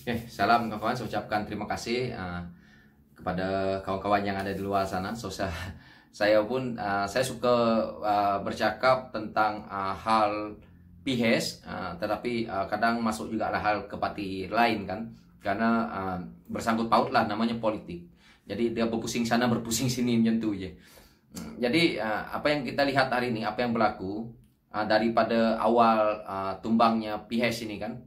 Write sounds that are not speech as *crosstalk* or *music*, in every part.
Oke, salam kawan-kawan. Saya ucapkan terima kasih uh, kepada kawan-kawan yang ada di luar sana. So, saya, *laughs* saya pun uh, saya suka uh, bercakap tentang uh, hal pihes, uh, tetapi uh, kadang masuk juga lah hal kepati lain kan, karena uh, bersangkut paut lah namanya politik. Jadi dia berpusing sana berpusing sini macam tu je. Hmm, jadi uh, apa yang kita lihat hari ini, apa yang berlaku uh, daripada awal uh, tumbangnya pihes ini kan,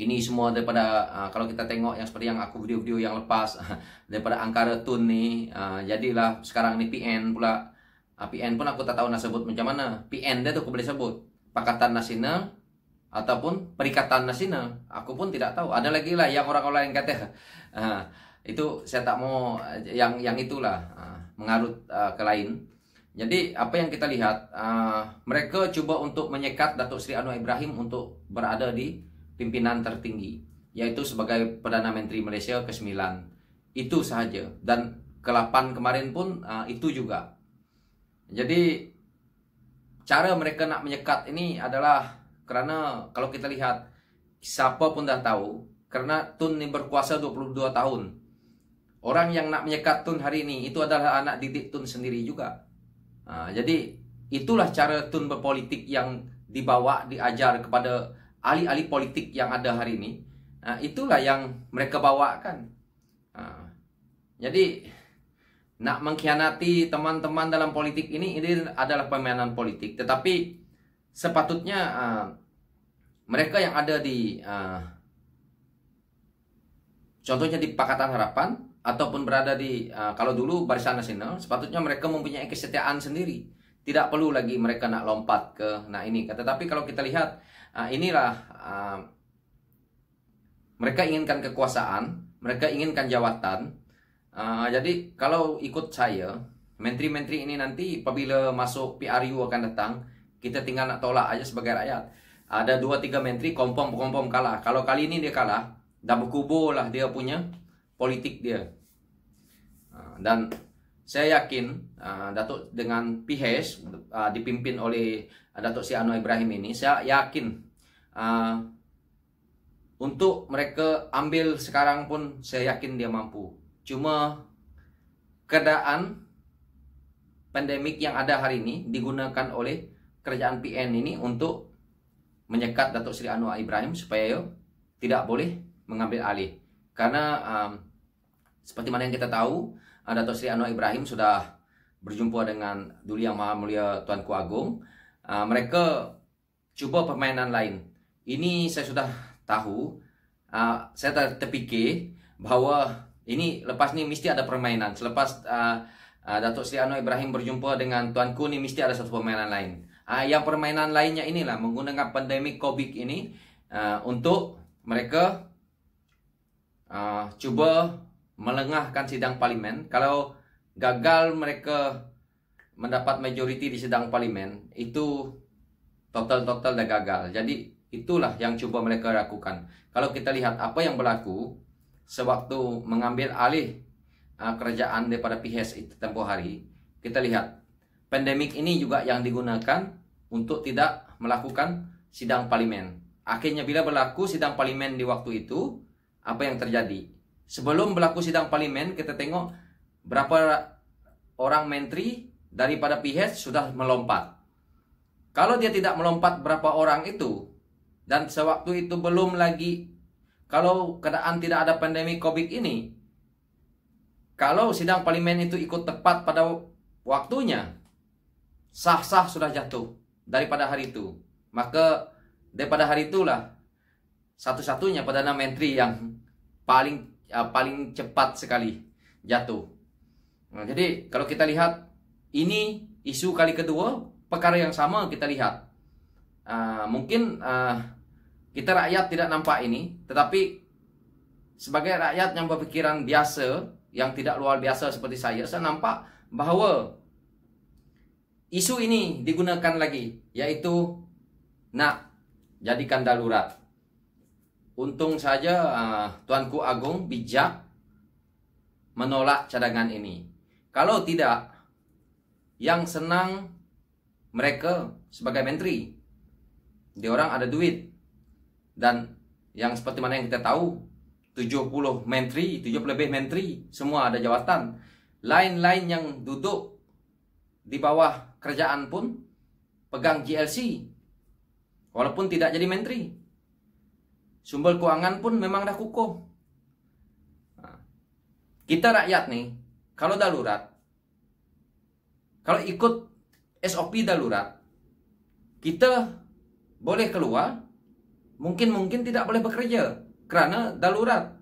ini semua daripada uh, kalau kita tengok yang seperti yang aku video-video yang lepas ah, daripada Angkara Tun ni uh, jadilah sekarang ni PN pula uh, PN pun aku tak tahu nak sebut macam mana PN dia tu aku boleh sebut Pakatan Nasional ataupun Perikatan Nasional aku pun tidak tahu ada lagi lah yang orang-orang lain kata uh, itu saya tak mau yang yang itulah uh, mengarut uh, ke lain jadi apa yang kita lihat uh, mereka cuba untuk menyekat Datuk Seri Anwar Ibrahim untuk berada di pimpinan tertinggi, yaitu sebagai Perdana Menteri Malaysia ke-9. Itu saja. Dan ke-8 kemarin pun uh, itu juga. Jadi cara mereka nak menyekat ini adalah karena kalau kita lihat siapa pun dah tahu karena Tun ini berkuasa 22 tahun. Orang yang nak menyekat Tun hari ini itu adalah anak didik Tun sendiri juga. Uh, jadi itulah cara Tun berpolitik yang dibawa diajar kepada alih-alih politik yang ada hari ini nah, itulah yang mereka bawakan nah, jadi nak mengkhianati teman-teman dalam politik ini ini adalah permainan politik tetapi sepatutnya uh, mereka yang ada di uh, contohnya di Pakatan Harapan ataupun berada di uh, kalau dulu Barisan Nasional sepatutnya mereka mempunyai kesetiaan sendiri tidak perlu lagi mereka nak lompat ke nah ini tetapi kalau kita lihat uh, inilah uh, mereka inginkan kekuasaan mereka inginkan jawatan uh, jadi kalau ikut saya menteri-menteri ini nanti apabila masuk PRU akan datang kita tinggal nak tolak aja sebagai rakyat ada dua tiga menteri kompom kompom kalah kalau kali ini dia kalah dah berkubur lah dia punya politik dia dan saya yakin uh, Datuk dengan PH uh, dipimpin oleh uh, Datuk Si Anwar Ibrahim ini, saya yakin uh, untuk mereka ambil sekarang pun saya yakin dia mampu. Cuma keadaan pandemik yang ada hari ini digunakan oleh kerajaan PN ini untuk menyekat Datuk Seri Anwar Ibrahim supaya tidak boleh mengambil alih. Karena um, seperti mana yang kita tahu, Dato' Sri Anwar Ibrahim sudah berjumpa dengan Duli Yang Maha Mulia Ku Agung. Uh, mereka cuba permainan lain. Ini saya sudah tahu. Uh, saya ter terfikir bahawa ini lepas ni mesti ada permainan. Selepas uh, ah, uh, Dato' Sri Anwar Ibrahim berjumpa dengan Ku, ni mesti ada satu permainan lain. Uh, yang permainan lainnya inilah menggunakan pandemik COVID ini uh, untuk mereka uh, cuba melengahkan sidang parlimen. Kalau gagal mereka mendapat majoriti di sidang parlimen, itu total-total dah gagal. Jadi itulah yang cuba mereka lakukan. Kalau kita lihat apa yang berlaku sewaktu mengambil alih uh, kerajaan daripada PHS itu tempoh hari, kita lihat pandemik ini juga yang digunakan untuk tidak melakukan sidang parlimen. Akhirnya bila berlaku sidang parlimen di waktu itu, apa yang terjadi? sebelum berlaku sidang parlimen kita tengok berapa orang menteri daripada PH sudah melompat. Kalau dia tidak melompat berapa orang itu dan sewaktu itu belum lagi kalau keadaan tidak ada pandemi Covid ini kalau sidang parlimen itu ikut tepat pada waktunya sah-sah sudah jatuh daripada hari itu. Maka daripada hari itulah satu-satunya Perdana Menteri yang paling uh, paling cepat sekali jatuh. Nah, uh, jadi kalau kita lihat ini isu kali kedua perkara yang sama kita lihat. Uh, mungkin uh, kita rakyat tidak nampak ini tetapi sebagai rakyat yang berfikiran biasa yang tidak luar biasa seperti saya saya nampak bahawa isu ini digunakan lagi yaitu nak jadikan darurat. Untung saja uh, Tuanku Agong bijak menolak cadangan ini. Kalau tidak, yang senang mereka sebagai menteri, dia orang ada duit. Dan yang seperti mana yang kita tahu, 70 menteri, 70 lebih menteri, semua ada jawatan. Lain-lain yang duduk di bawah kerjaan pun pegang GLC, walaupun tidak jadi menteri sumber keuangan pun memang dah kukuh. Ha. Kita rakyat nih, kalau darurat, kalau ikut SOP darurat, kita boleh keluar, mungkin-mungkin tidak boleh bekerja karena darurat.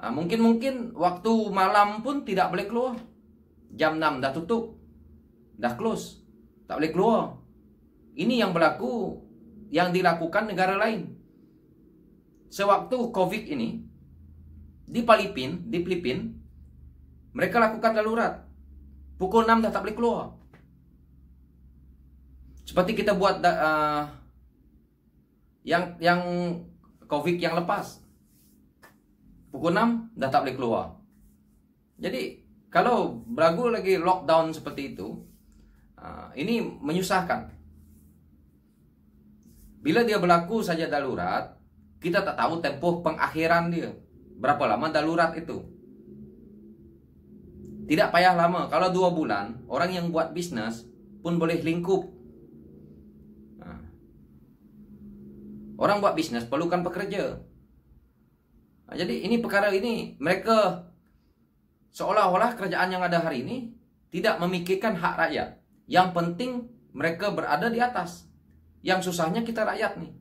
Nah, ha, mungkin-mungkin waktu malam pun tidak boleh keluar. Jam 6 dah tutup. Dah close. Tak boleh keluar. Ini yang berlaku yang dilakukan negara lain. sewaktu COVID ini di Palipin, di Filipin, mereka lakukan darurat. Pukul 6 dah tak boleh keluar. Seperti kita buat uh, yang yang COVID yang lepas. Pukul 6 dah tak boleh keluar. Jadi kalau beragu lagi lockdown seperti itu, uh, ini menyusahkan. Bila dia berlaku saja darurat, kita tak tahu tempo pengakhiran dia. Berapa lama darurat itu? Tidak payah lama. Kalau dua bulan, orang yang buat bisnis pun boleh lingkup. Nah. Orang buat bisnis perlukan pekerja. Nah, jadi ini perkara ini mereka seolah-olah kerajaan yang ada hari ini tidak memikirkan hak rakyat. Yang penting mereka berada di atas. Yang susahnya kita rakyat nih.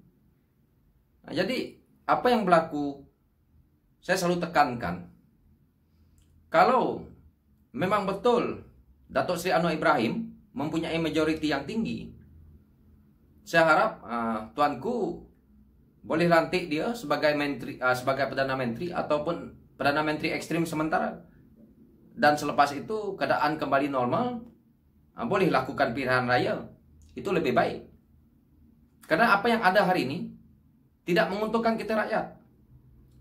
Nah, jadi apa yang berlaku? Saya selalu tekankan. Kalau memang betul Datuk Sri Anwar Ibrahim mempunyai majoriti yang tinggi, saya harap uh, tuanku boleh lantik dia sebagai menteri uh, sebagai perdana menteri ataupun perdana menteri ekstrim sementara. Dan selepas itu keadaan kembali normal, uh, boleh lakukan pilihan raya. Itu lebih baik. Karena apa yang ada hari ini tidak menguntungkan kita rakyat.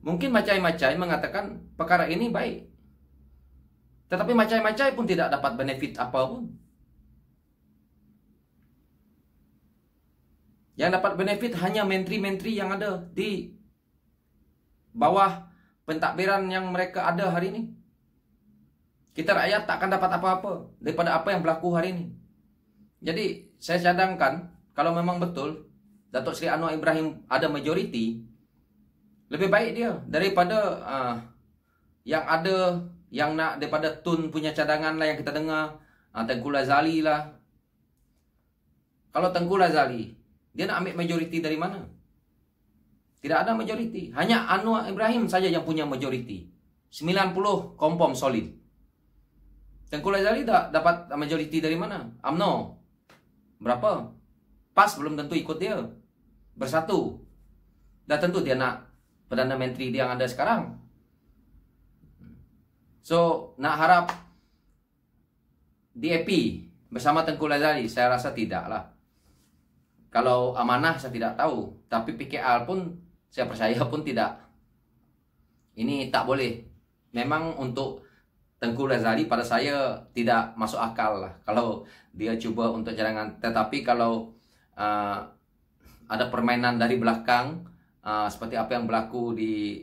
Mungkin macai-macai mengatakan perkara ini baik. Tetapi macai-macai pun tidak dapat benefit apapun. Yang dapat benefit hanya menteri-menteri yang ada di bawah pentadbiran yang mereka ada hari ini. Kita rakyat tak akan dapat apa-apa daripada apa yang berlaku hari ini. Jadi saya cadangkan kalau memang betul Datuk Seri Anwar Ibrahim ada majoriti lebih baik dia daripada uh, yang ada yang nak daripada Tun punya cadangan lah yang kita dengar uh, Tengku Lazali lah kalau Tengku Lazali dia nak ambil majoriti dari mana tidak ada majoriti hanya Anwar Ibrahim saja yang punya majoriti 90 kompom solid Tengku Lazali tak dapat majoriti dari mana UMNO berapa PAS belum tentu ikut dia bersatu. Dah tentu dia nak Perdana Menteri dia yang ada sekarang. So, nak harap DAP bersama Tengku Lazali, saya rasa tidaklah. Kalau amanah, saya tidak tahu. Tapi PKR pun, saya percaya pun tidak. Ini tak boleh. Memang untuk Tengku Lazali pada saya tidak masuk akal lah. Kalau dia cuba untuk cadangan. Tetapi kalau... Uh, ada permainan dari belakang uh, seperti apa yang berlaku di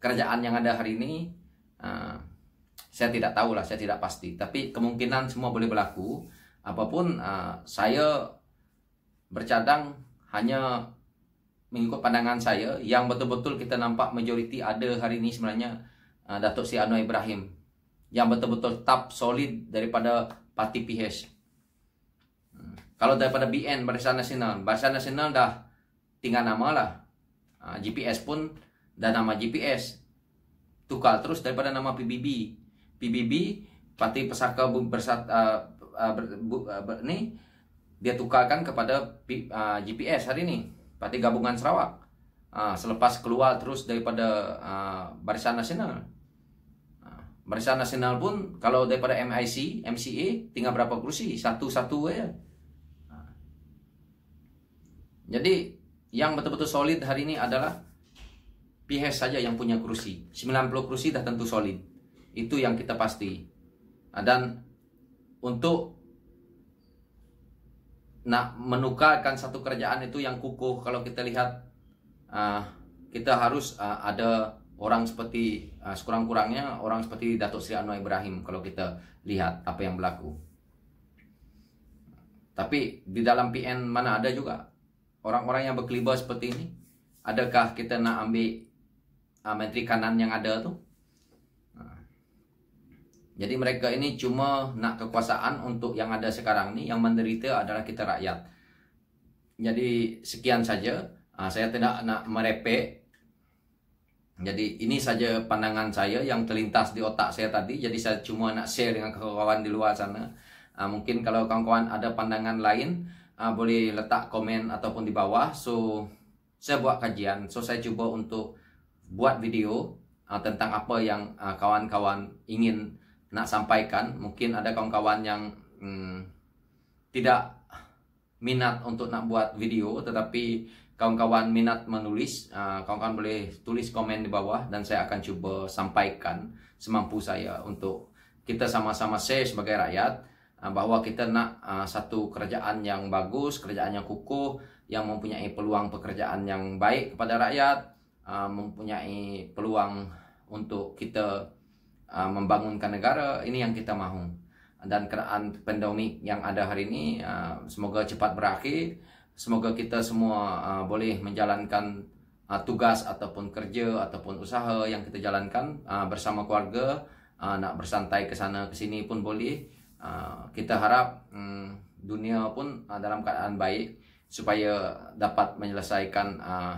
kerajaan yang ada hari ini uh, saya tidak tahu lah saya tidak pasti tapi kemungkinan semua boleh berlaku apapun uh, saya bercadang hanya mengikut pandangan saya yang betul-betul kita nampak majoriti ada hari ini sebenarnya uh, Datuk Si Anwar Ibrahim yang betul-betul tetap solid daripada parti PH kalau daripada BN, Barisan Nasional, Barisan Nasional dah tinggal nama lah. Ah, GPS pun dah nama GPS. Tukar terus daripada nama PBB. PBB, Parti Pesaka Bersat, uh, uh, ber, uh, ini, dia tukarkan kepada P, uh, GPS hari ini. Parti Gabungan Sarawak. Uh, selepas keluar terus daripada uh, Barisan Nasional. Barisan Nasional pun kalau daripada MIC, MCA tinggal berapa kursi? Satu-satu ya. Jadi yang betul-betul solid hari ini adalah PHS saja yang punya kursi. 90 kursi dah tentu solid. Itu yang kita pasti. Nah, dan untuk nak menukarkan satu kerjaan itu yang kukuh kalau kita lihat uh, kita harus uh, ada orang seperti uh, sekurang-kurangnya orang seperti Datuk Sri Anwar Ibrahim kalau kita lihat apa yang berlaku. Tapi di dalam PN mana ada juga orang-orang yang berkelibat seperti ini? Adakah kita nak ambil uh, menteri kanan yang ada tu? Ah. Jadi mereka ini cuma nak kekuasaan untuk yang ada sekarang ni, yang menderita adalah kita rakyat. Jadi sekian saja, uh, saya tidak nak merepek. Jadi ini saja pandangan saya yang terlintas di otak saya tadi. Jadi saya cuma nak share dengan kawan-kawan di luar sana. Uh, mungkin kalau kawan-kawan ada pandangan lain, uh, boleh letak komen ataupun di bawah. So saya buat kajian. So saya cuba untuk buat video uh, tentang apa yang ah, kawan-kawan uh, ingin nak sampaikan. Mungkin ada kawan-kawan yang um, tidak minat untuk nak buat video tetapi kawan-kawan minat menulis kawan-kawan uh, boleh tulis komen di bawah dan saya akan cuba sampaikan semampu saya untuk kita sama-sama share sebagai rakyat Ah, bahawa kita nak ah, satu kerajaan yang bagus, kerajaan yang kukuh, yang mempunyai peluang pekerjaan yang baik kepada rakyat, ah, mempunyai peluang untuk kita membangunkan negara, ini yang kita mahu. Dan keadaan pandemik yang ada hari ini, semoga cepat berakhir, semoga kita semua boleh menjalankan tugas ataupun kerja ataupun usaha yang kita jalankan bersama keluarga, nak bersantai ke sana ke sini pun boleh. Ah, kita harap um, dunia pun uh, dalam keadaan baik supaya dapat menyelesaikan uh,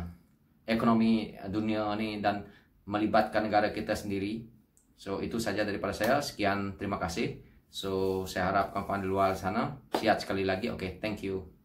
ekonomi dunia ni dan melibatkan negara kita sendiri. So itu saja daripada saya. Sekian terima kasih. So saya harap kawan-kawan di luar sana sihat sekali lagi. Okay, thank you.